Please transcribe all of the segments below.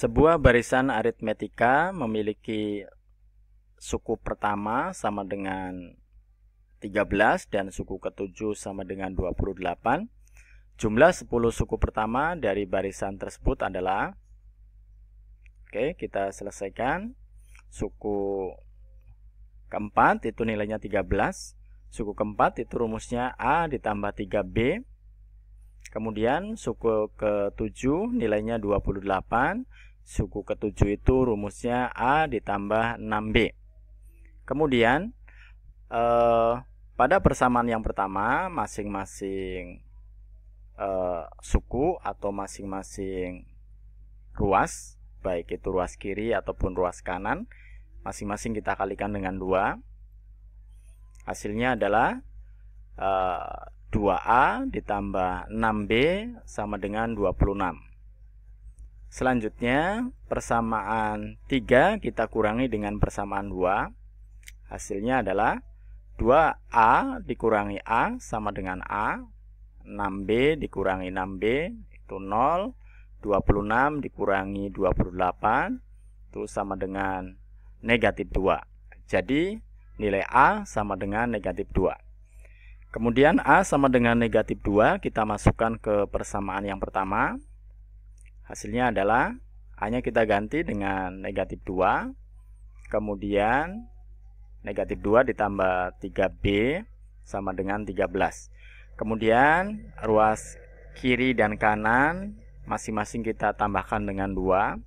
Sebuah barisan aritmetika memiliki suku pertama sama dengan 13 dan suku ketujuh sama dengan 28. Jumlah 10 suku pertama dari barisan tersebut adalah Oke, kita selesaikan. Suku keempat itu nilainya 13. Suku keempat itu rumusnya A ditambah 3B. Kemudian suku ketujuh nilainya 28. Suku ketujuh itu rumusnya A ditambah 6B. Kemudian eh, pada persamaan yang pertama masing-masing eh, suku atau masing-masing ruas baik itu ruas kiri ataupun ruas kanan masing-masing kita kalikan dengan 2. hasilnya adalah eh, 2A ditambah 6B sama dengan 26 Selanjutnya, persamaan 3 kita kurangi dengan persamaan 2. Hasilnya adalah 2A dikurangi A sama dengan A. 6B dikurangi 6B itu 0. 26 dikurangi 28 itu sama dengan negatif 2. Jadi, nilai A sama dengan negatif 2. Kemudian A sama dengan negatif 2 kita masukkan ke persamaan yang pertama Hasilnya adalah hanya kita ganti dengan negatif 2. Kemudian negatif 2 ditambah 3B sama dengan 13. Kemudian ruas kiri dan kanan masing-masing kita tambahkan dengan 2.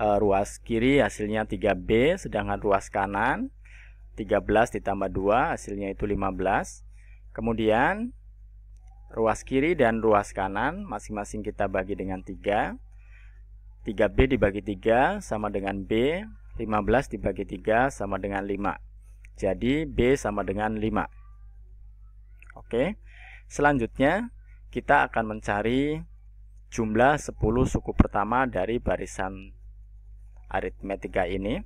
E, eh, ruas kiri hasilnya 3B sedangkan ruas kanan 13 ditambah 2 hasilnya itu 15. Kemudian ruas kiri dan ruas kanan masing-masing kita bagi dengan 3 3B dibagi 3 sama dengan B 15 dibagi 3 sama dengan 5 jadi B sama dengan 5 oke selanjutnya kita akan mencari jumlah 10 suku pertama dari barisan aritmetika ini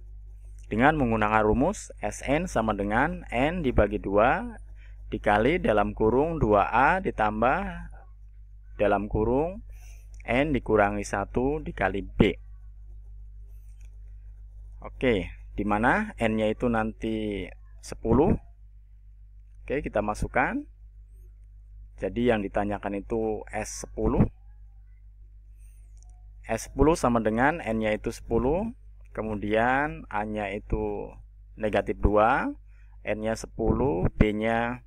dengan menggunakan rumus Sn sama dengan N dibagi 2 dikali dalam kurung 2A ditambah dalam kurung N dikurangi 1 dikali B. Oke, di mana N-nya itu nanti 10. Oke, kita masukkan. Jadi yang ditanyakan itu S10. S10 sama dengan N-nya itu 10. Kemudian A-nya itu negatif 2. N-nya 10, B-nya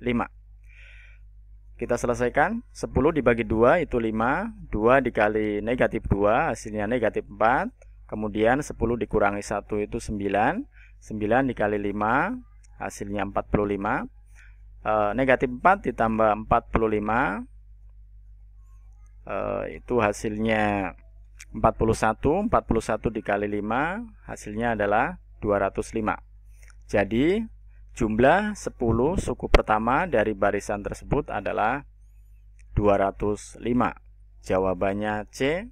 5. Kita selesaikan. 10 dibagi 2 itu 5. 2 dikali negatif 2 hasilnya negatif 4. Kemudian 10 dikurangi 1 itu 9. 9 dikali 5 hasilnya 45. E, eh, negatif 4 ditambah 45 e, eh, itu hasilnya 41. 41 dikali 5 hasilnya adalah 205. Jadi Jumlah 10 suku pertama dari barisan tersebut adalah 205. Jawabannya C.